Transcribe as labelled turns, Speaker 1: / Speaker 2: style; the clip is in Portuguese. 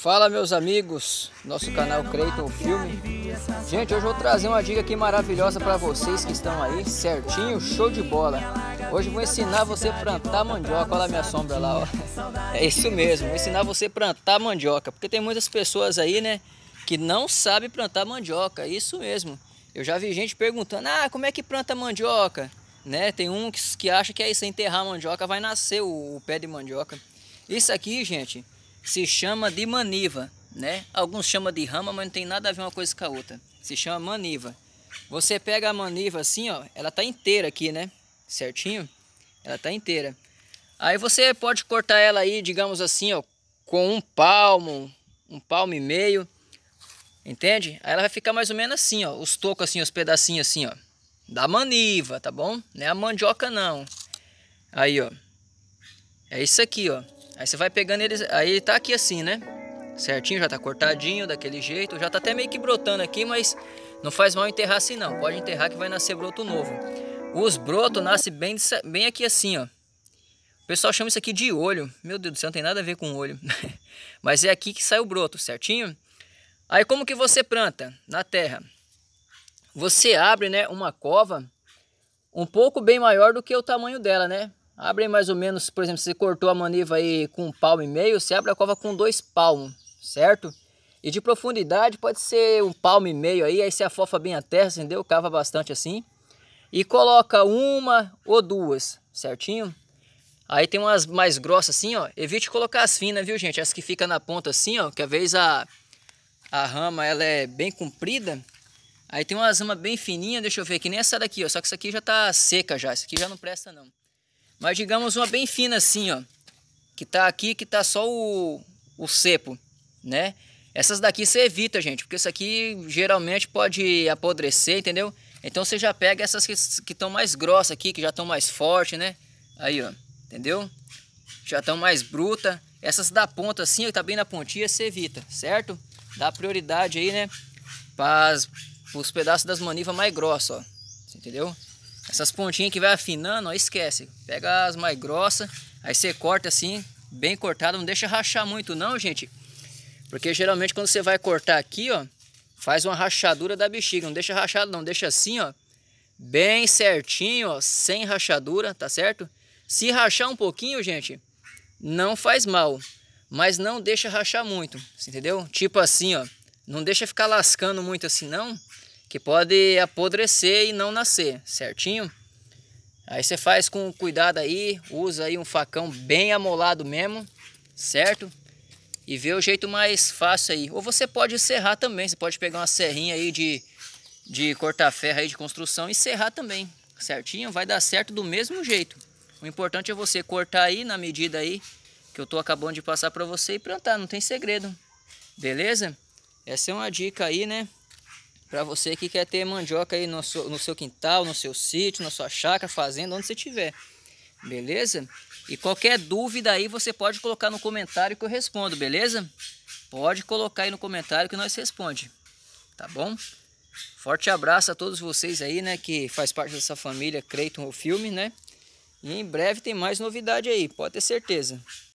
Speaker 1: Fala meus amigos, nosso canal Creighton Filme. Gente, hoje eu vou trazer uma dica aqui maravilhosa para vocês que estão aí, certinho, show de bola. Hoje eu vou ensinar você a plantar mandioca, olha a minha sombra lá, ó. É isso mesmo, vou ensinar você a plantar mandioca, porque tem muitas pessoas aí, né, que não sabem plantar mandioca, é isso mesmo. Eu já vi gente perguntando, ah, como é que planta mandioca? Né, tem um que, acha que aí é isso, enterrar mandioca vai nascer o pé de mandioca. Isso aqui, gente, se chama de maniva, né? Alguns chamam de rama, mas não tem nada a ver uma coisa com a outra. Se chama maniva. Você pega a maniva assim, ó, ela tá inteira aqui, né? Certinho? Ela tá inteira. Aí você pode cortar ela aí, digamos assim, ó, com um palmo, um palmo e meio, entende? Aí ela vai ficar mais ou menos assim, ó, os tocos assim, os pedacinhos assim, ó, da maniva, tá bom? Não é a mandioca não. Aí, ó, é isso aqui, ó. Aí você vai pegando eles, aí tá aqui assim, né? Certinho, já tá cortadinho daquele jeito, já tá até meio que brotando aqui, mas não faz mal enterrar assim não. Pode enterrar que vai nascer broto novo. Os brotos nascem bem, bem aqui assim, ó. O pessoal chama isso aqui de olho. Meu Deus do céu, não tem nada a ver com olho. mas é aqui que sai o broto, certinho? Aí como que você planta? Na terra. Você abre, né, uma cova um pouco bem maior do que o tamanho dela, né? Abre mais ou menos, por exemplo, se você cortou a maniva aí com um palmo e meio, você abre a cova com dois palmos, certo? E de profundidade pode ser um palmo e meio aí, aí você afofa bem a terra, entendeu? Cava bastante assim. E coloca uma ou duas, certinho? Aí tem umas mais grossas assim, ó. Evite colocar as finas, viu, gente? As que fica na ponta assim, ó, que às vezes a, a rama ela é bem comprida. Aí tem umas ramas bem fininhas, deixa eu ver, que nem essa daqui, ó. Só que essa aqui já tá seca já, essa aqui já não presta não. Mas digamos uma bem fina assim, ó. Que tá aqui, que tá só o, o cepo, né? Essas daqui você evita, gente, porque isso aqui geralmente pode apodrecer, entendeu? Então você já pega essas que estão mais grossas aqui, que já estão mais fortes, né? Aí, ó, entendeu? Já estão mais bruta. Essas da ponta assim, ó, tá bem na pontinha, você evita, certo? Dá prioridade aí, né? Para os pedaços das manivas mais grossas, ó. entendeu? Essas pontinhas que vai afinando, ó, esquece. Pega as mais grossas, aí você corta assim, bem cortado. Não deixa rachar muito não, gente. Porque geralmente quando você vai cortar aqui, ó, faz uma rachadura da bexiga. Não deixa rachado não, deixa assim, ó. Bem certinho, ó, sem rachadura, tá certo? Se rachar um pouquinho, gente, não faz mal. Mas não deixa rachar muito, entendeu? Tipo assim, ó. Não deixa ficar lascando muito assim, não que pode apodrecer e não nascer, certinho? Aí você faz com cuidado aí, usa aí um facão bem amolado mesmo, certo? E vê o jeito mais fácil aí. Ou você pode serrar também, você pode pegar uma serrinha aí de, de cortar ferro aí de construção e serrar também, certinho? Vai dar certo do mesmo jeito. O importante é você cortar aí na medida aí que eu tô acabando de passar para você e plantar, não tem segredo. Beleza? Essa é uma dica aí, né? Para você que quer ter mandioca aí no seu, no seu quintal, no seu sítio, na sua chácara, fazenda, onde você tiver. Beleza? E qualquer dúvida aí você pode colocar no comentário que eu respondo, beleza? Pode colocar aí no comentário que nós responde. Tá bom? Forte abraço a todos vocês aí, né, que faz parte dessa família Creighton o filme, né? E em breve tem mais novidade aí, pode ter certeza.